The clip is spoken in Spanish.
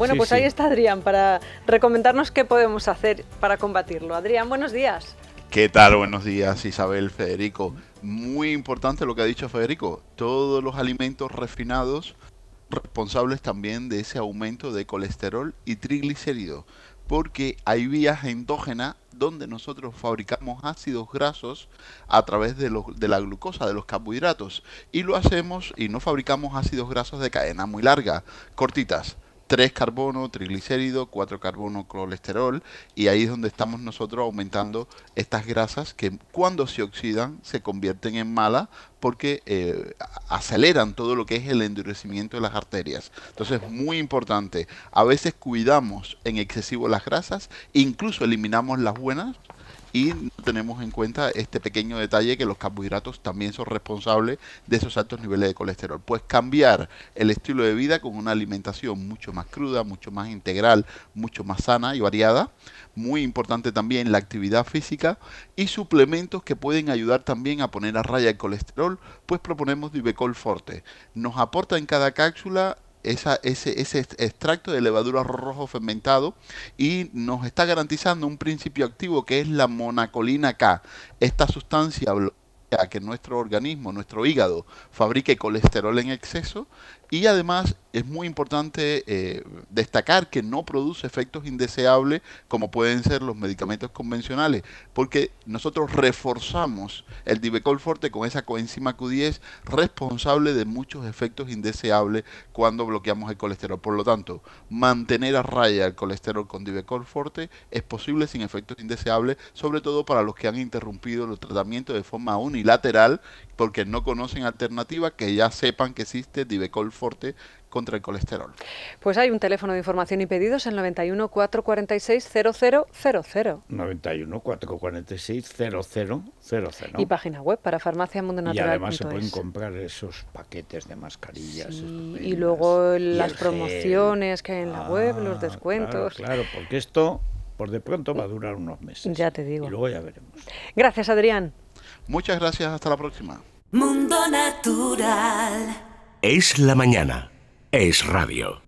Bueno, pues ahí está Adrián para recomendarnos qué podemos hacer para combatirlo. Adrián, buenos días. ¿Qué tal? Buenos días, Isabel, Federico. Muy importante lo que ha dicho Federico. Todos los alimentos refinados responsables también de ese aumento de colesterol y triglicéridos, porque hay vías endógenas donde nosotros fabricamos ácidos grasos a través de, de, la glucosa, de los carbohidratos, y lo hacemos y no fabricamos ácidos grasos de cadena muy larga, cortitas. 3 carbono, triglicérido 4 carbono, colesterol, y ahí es donde estamos nosotros aumentando estas grasas que cuando se oxidan se convierten en malas porque eh, aceleran todo lo que es el endurecimiento de las arterias. Entonces, es muy importante, a veces cuidamos en excesivo las grasas, incluso eliminamos las buenas y tenemos en cuenta este pequeño detalle que los carbohidratos también son responsables de esos altos niveles de colesterol. Pues cambiar el estilo de vida con una alimentación mucho más cruda, mucho más integral, mucho más sana y variada. Muy importante también la actividad física y suplementos que pueden ayudar también a poner a raya el colesterol, pues proponemos Divecol Forte. Nos aporta en cada cápsula ese, ese, extracto de levadura rojo fermentado y nos está garantizando un principio activo que es la monacolina K. Esta sustancia a que nuestro organismo, nuestro hígado, fabrique colesterol en exceso y además es muy importante eh, destacar que no produce efectos indeseables como pueden ser los medicamentos convencionales, porque nosotros reforzamos el Divecol Forte con esa coenzima Q10 responsable de muchos efectos indeseables cuando bloqueamos el colesterol. Por lo tanto, mantener a raya el colesterol con Divecol Forte es posible sin efectos indeseables, sobre todo para los que han interrumpido los tratamientos de forma unilateral porque no conocen alternativa, que ya sepan que existe Divecol Forte contra el colesterol. Pues hay un teléfono de información y pedidos, en 91 446 0000. 91 446 0000. Y página web para farmacia mundo natural. Y además se pueden comprar esos paquetes de mascarillas. y luego las promociones que hay en la web, ah, los descuentos. Claro, claro, porque esto por de pronto va a durar unos meses. Ya te digo. Y luego ya veremos. Gracias, Adrián. Muchas gracias, hasta la próxima. Mundo Natural. Es la mañana es radio.